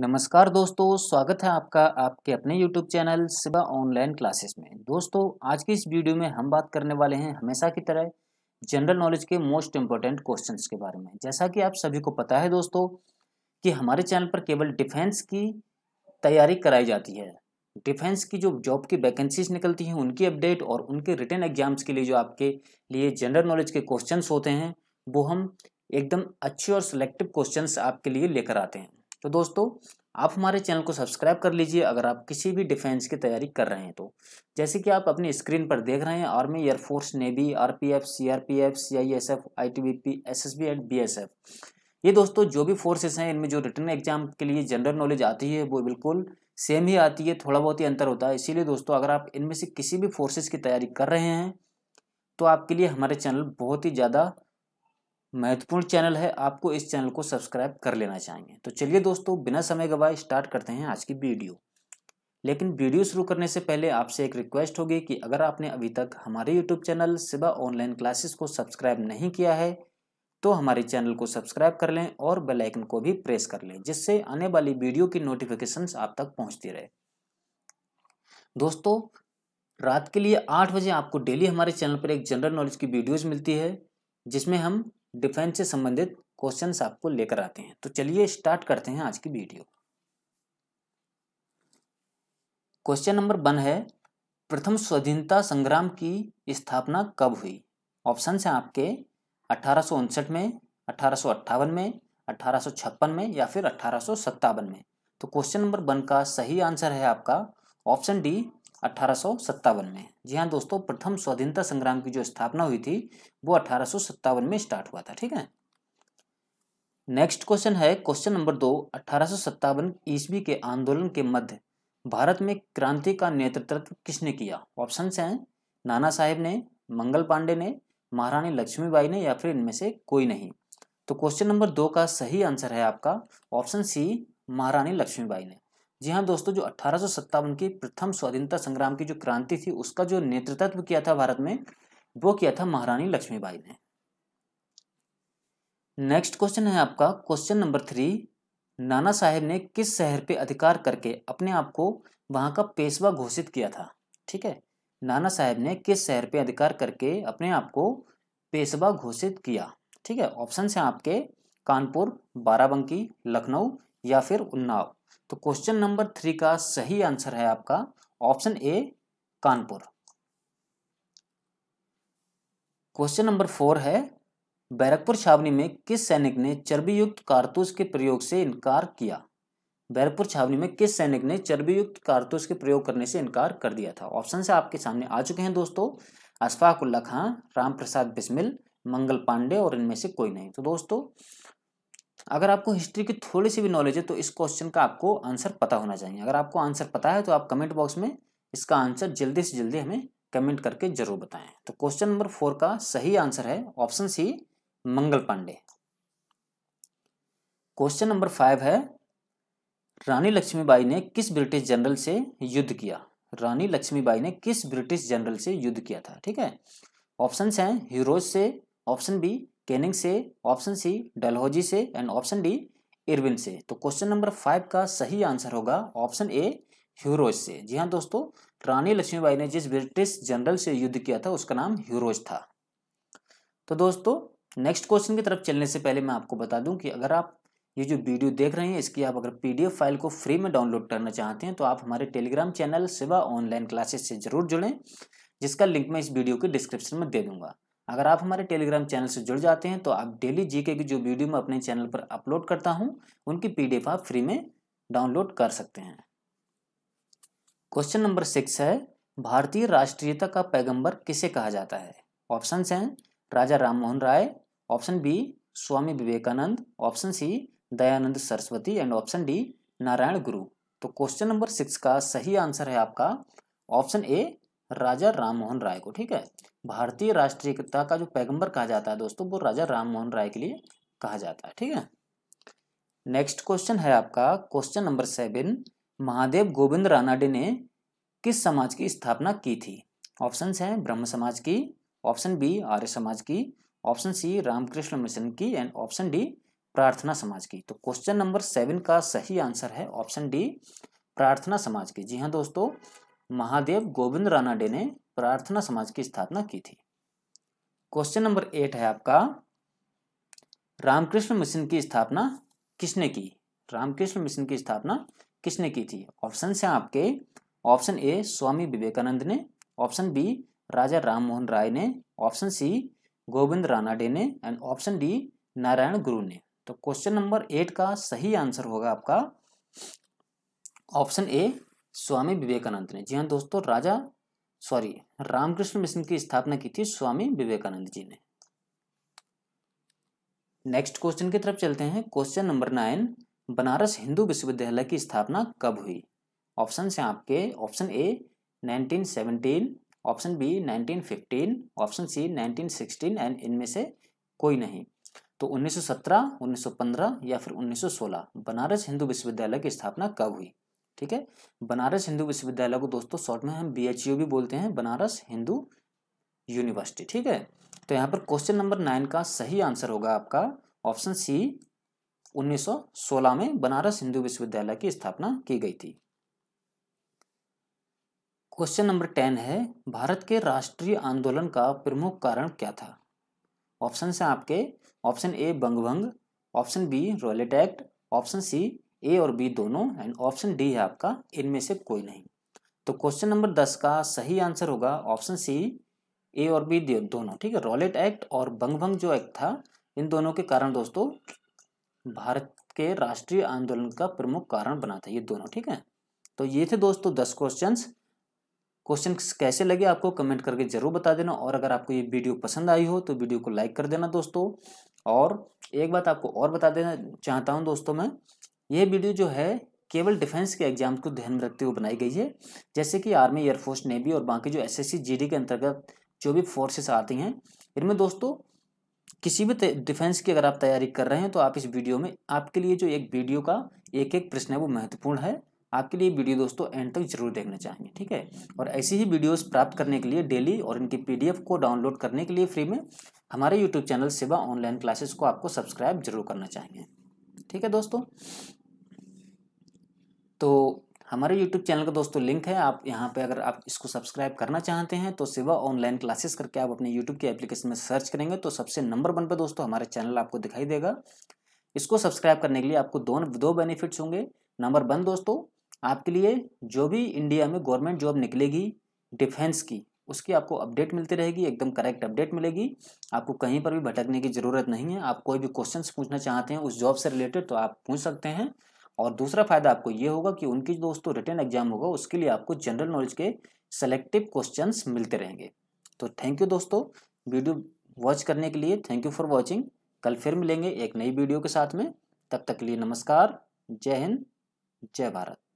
नमस्कार दोस्तों स्वागत है आपका आपके अपने YouTube चैनल सिबा ऑनलाइन क्लासेस में दोस्तों आज की इस वीडियो में हम बात करने वाले हैं हमेशा की तरह जनरल नॉलेज के मोस्ट इम्पोर्टेंट क्वेश्चंस के बारे में जैसा कि आप सभी को पता है दोस्तों कि हमारे चैनल पर केवल डिफेंस की तैयारी कराई जाती है डिफेंस की जो जॉब की वैकेंसीज निकलती हैं उनकी अपडेट और उनके रिटर्न एग्जाम्स के लिए जो आपके लिए जनरल नॉलेज के क्वेश्चन होते हैं वो हम एकदम अच्छे और सेलेक्टिव क्वेश्चन आपके लिए लेकर आते हैं तो दोस्तों आप हमारे चैनल को सब्सक्राइब कर लीजिए अगर आप किसी भी डिफेंस की तैयारी कर रहे हैं तो जैसे कि आप अपनी स्क्रीन पर देख रहे हैं army air force navy RPF CRPF CISF ITBP SSB and BSF ये दोस्तों जो भी फोर्सेस हैं इनमें जो रिटर्न एग्जाम के लिए जनरल नॉलेज आती है वो बिल्कुल सेम ही आती है थोड़ा बहुत ही अंतर होता है इसीलिए दोस्तों अगर आप इनमें से किसी भी फोर्सेज की तैयारी कर रहे हैं तो आपके लिए हमारे चैनल बहुत ही ज़्यादा महत्वपूर्ण चैनल है आपको इस चैनल को सब्सक्राइब कर लेना चाहिए तो चलिए दोस्तों बिना समय गवाए स्टार्ट करते हैं आज की वीडियो लेकिन वीडियो शुरू करने से पहले आपसे एक रिक्वेस्ट होगी कि अगर आपने अभी तक हमारे यूट्यूब चैनल सिवा ऑनलाइन क्लासेस को सब्सक्राइब नहीं किया है तो हमारे चैनल को सब्सक्राइब कर लें और बेल आइकन को भी प्रेस कर लें जिससे आने वाली वीडियो की नोटिफिकेशन आप तक पहुंचती रहे दोस्तों रात के लिए आठ बजे आपको डेली हमारे चैनल पर एक जनरल नॉलेज की वीडियोज मिलती है जिसमें हम डिफेंस से संबंधित क्वेश्चंस आपको लेकर आते हैं तो चलिए स्टार्ट करते हैं आज की वीडियो क्वेश्चन नंबर वन है प्रथम स्वाधीनता संग्राम की स्थापना कब हुई ऑप्शन है आपके अठारह में अठारह में अठारह में या फिर अठारह में तो क्वेश्चन नंबर वन का सही आंसर है आपका ऑप्शन डी अठारह में जी हाँ दोस्तों प्रथम स्वाधीनता संग्राम की जो स्थापना हुई थी वो अठारह में स्टार्ट हुआ था ठीक है नेक्स्ट क्वेश्चन है क्वेश्चन नंबर दो अट्ठारह ईस्वी के आंदोलन के मध्य भारत में क्रांति का नेतृत्व किसने किया ऑप्शन हैं नाना साहेब ने मंगल पांडे ने महारानी लक्ष्मीबाई ने या फिर इनमें से कोई नहीं तो क्वेश्चन नंबर दो का सही आंसर है आपका ऑप्शन सी महारानी लक्ष्मीबाई ने जी हाँ दोस्तों जो अठारह की प्रथम स्वाधीनता संग्राम की जो क्रांति थी उसका जो नेतृत्व किया था भारत में वो किया था महारानी लक्ष्मीबाई ने नेक्स्ट क्वेश्चन है आपका क्वेश्चन नंबर थ्री नाना साहेब ने किस शहर पे अधिकार करके अपने आप को वहां का पेशवा घोषित किया था ठीक है नाना साहेब ने किस शहर पे अधिकार करके अपने आप को पेशवा घोषित किया ठीक है ऑप्शन है आपके कानपुर बाराबंकी लखनऊ या फिर उन्नाव तो क्वेश्चन नंबर थ्री का सही आंसर है आपका option A Kanpur question number four है बैरकपुर छावनी में किस सैनिक ने चर्बीयुक्त कारतूस के प्रयोग से इनकार किया बैरकपुर छावनी में किस सैनिक ने चर्बीयुक्त कारतूस के प्रयोग करने से इनकार कर दिया था ऑप्शन से आपके सामने आ चुके हैं दोस्तों अशफाक उल्ला खां राम प्रसाद बिस्मिल मंगल पांडे और इनमें से कोई नहीं तो दोस्तों अगर आपको हिस्ट्री की थोड़ी सी भी नॉलेज है तो इस क्वेश्चन का आपको आंसर पता होना चाहिए अगर आपको आंसर पता है तो आप कमेंट बॉक्स में इसका आंसर जल्दी से जल्दी हमें कमेंट करके जरूर बताएं तो क्वेश्चन नंबर फोर का सही आंसर है option C Mangal Pandey question number five है रानी लक्ष्मीबाई ने किस ब्रिटिश जनरल से युद्ध किया रानी लक्ष्मीबाई ने किस ब्रिटिश जनरल से युद्ध किया था ठीक है ऑप्शन हैं हीरोज से ऑप्शन बी केनिंग से ऑप्शन सी डलहोजी से एंड ऑप्शन डी इरविन से तो क्वेश्चन नंबर फाइव का सही आंसर होगा ऑप्शन ए ह्यूरोज से जी हाँ दोस्तों रानी लक्ष्मीबाई ने जिस ब्रिटिश जनरल से युद्ध किया था उसका नाम ह्यूरोज था तो दोस्तों नेक्स्ट क्वेश्चन की तरफ चलने से पहले मैं आपको बता दूं कि अगर आप ये जो वीडियो देख रहे हैं इसकी आप अगर पीडीएफ फाइल को फ्री में डाउनलोड करना चाहते हैं तो आप हमारे टेलीग्राम चैनल सिवा ऑनलाइन क्लासेस से जरूर जुड़ें जिसका लिंक मैं इस वीडियो के डिस्क्रिप्शन में दे दूंगा अगर आप हमारे टेलीग्राम चैनल से जुड़ जाते हैं तो आप डेली जीके की जो वीडियो मैं अपने चैनल पर अपलोड करता हूं उनकी पीडीएफ आप फ्री में डाउनलोड कर सकते हैं क्वेश्चन नंबर सिक्स है भारतीय राष्ट्रीयता का पैगंबर किसे कहा जाता है ऑप्शन हैं Raja Rammohan Roy option B Swami Vivekananda option C Dayanand Saraswati and option D Narayana Guru तो क्वेश्चन नंबर सिक्स का सही आंसर है आपका ऑप्शन ए राजा राम मोहन राय को ठीक है भारतीय राष्ट्रीयता का जो पैगंबर कहा जाता है दोस्तों वो राजा राममोहन राय के लिए कहा जाता है ठीक है नेक्स्ट क्वेश्चन है आपका question number seven Mahadev Govind Ranade ने किस समाज की स्थापना की थी ऑप्शन है ब्रह्म समाज की ऑप्शन बी आर्य समाज की ऑप्शन सी रामकृष्ण मिशन की and option D Prarthana Samaj की तो क्वेश्चन नंबर सेवन का सही आंसर है ऑप्शन डी प्रार्थना समाज की जी हाँ दोस्तों महादेव गोविंद रानाडे ने प्रार्थना समाज की स्थापना की थी क्वेश्चन नंबर एट है आपका रामकृष्ण मिशन की स्थापना किसने की रामकृष्ण मिशन की स्थापना किसने की थी ऑप्शन हैं आपके ऑप्शन ए स्वामी विवेकानंद ने ऑप्शन बी राजा राममोहन राय ने ऑप्शन सी गोविंद रानाडे ने एंड ऑप्शन डी नारायण गुरु ने तो क्वेश्चन नंबर एट का सही आंसर होगा आपका ऑप्शन ए स्वामी विवेकानंद ने जी हाँ दोस्तों राजा सॉरी रामकृष्ण मिशन की स्थापना की थी स्वामी विवेकानंद जी ने नेक्स्ट क्वेश्चन की तरफ चलते हैं question number nine Banaras Hindu Vishwavidyalaya की स्थापना कब हुई ऑप्शन है आपके option A 1917 option B 1915 option C 1916 and इनमें से कोई नहीं तो 1917 1915 या फिर 1916 बनारस हिंदू विश्वविद्यालय की स्थापना कब हुई ठीक है बनारस हिंदू विश्वविद्यालय को दोस्तों शॉर्ट में हम बी भी बोलते हैं बनारस हिंदू यूनिवर्सिटी ठीक है तो यहाँ पर क्वेश्चन नंबर नाइन का सही आंसर होगा आपका ऑप्शन सी 1916 में बनारस हिंदू विश्वविद्यालय की स्थापना की गई थी क्वेश्चन नंबर टेन है भारत के राष्ट्रीय आंदोलन का प्रमुख कारण क्या था ऑप्शन है आपके ऑप्शन ए बंगभंग option B Rowlatt Act option C A और बी दोनों एंड ऑप्शन डी है आपका इनमें से कोई नहीं तो क्वेश्चन नंबर दस का सही आंसर होगा ऑप्शन सी ए और बी दोनों ठीक है रॉलेट एक्ट और बंग भंग जो एक्ट था इन दोनों के कारण दोस्तों भारत के राष्ट्रीय आंदोलन का प्रमुख कारण बना था ये दोनों ठीक है तो ये थे दोस्तों दस क्वेश्चन क्वेश्चन कैसे लगे आपको कमेंट करके ज़रूर बता देना और अगर आपको ये वीडियो पसंद आई हो तो वीडियो को लाइक कर देना दोस्तों और एक बात आपको और बता देना चाहता हूँ दोस्तों मैं ये वीडियो जो है केवल डिफेंस के एग्जाम को ध्यान में रखते हुए बनाई गई है जैसे कि आर्मी एयरफोर्स नेवी और बाकी जो एसएससी जीडी के अंतर्गत जो भी फोर्सेस आती हैं इनमें दोस्तों किसी भी डिफेंस की अगर आप तैयारी कर रहे हैं तो आप इस वीडियो में आपके लिए जो एक वीडियो का एक एक प्रश्न है वो महत्वपूर्ण है आपके लिए वीडियो दोस्तों एंड तक जरूर देखना चाहेंगे ठीक है और ऐसी ही वीडियोस प्राप्त करने के लिए डेली और इनकी पीडीएफ को डाउनलोड करने के लिए फ्री में हमारे YouTube channel Seva online classes को आपको सब्सक्राइब जरूर करना चाहेंगे ठीक है दोस्तों तो हमारे यूट्यूब चैनल का दोस्तों लिंक है आप यहाँ पे अगर आप इसको सब्सक्राइब करना चाहते हैं तो सिवा ऑनलाइन क्लासेस करके आप अपने यूट्यूब के एप्लीकेशन में सर्च करेंगे तो सबसे नंबर वन पे दोस्तों हमारे चैनल आपको दिखाई देगा इसको सब्सक्राइब करने के लिए आपको दो दो बेनिफिट्स होंगे नंबर वन दोस्तों आपके लिए जो भी इंडिया में गवर्नमेंट जॉब निकलेगी डिफेंस की उसकी आपको अपडेट मिलती रहेगी एकदम करेक्ट अपडेट मिलेगी आपको कहीं पर भी भटकने की ज़रूरत नहीं है आप कोई भी क्वेश्चन पूछना चाहते हैं उस जॉब से रिलेटेड तो आप पूछ सकते हैं और दूसरा फायदा आपको ये होगा कि उनकी जो दोस्तों रिटर्न एग्जाम होगा उसके लिए आपको जनरल नॉलेज के सेलेक्टिव क्वेश्चन मिलते रहेंगे तो थैंक यू दोस्तों वीडियो वॉच करने के लिए थैंक यू फॉर वॉचिंग कल फिर मिलेंगे एक नई वीडियो के साथ में तब तक, तक के लिए नमस्कार जय हिंद जय भारत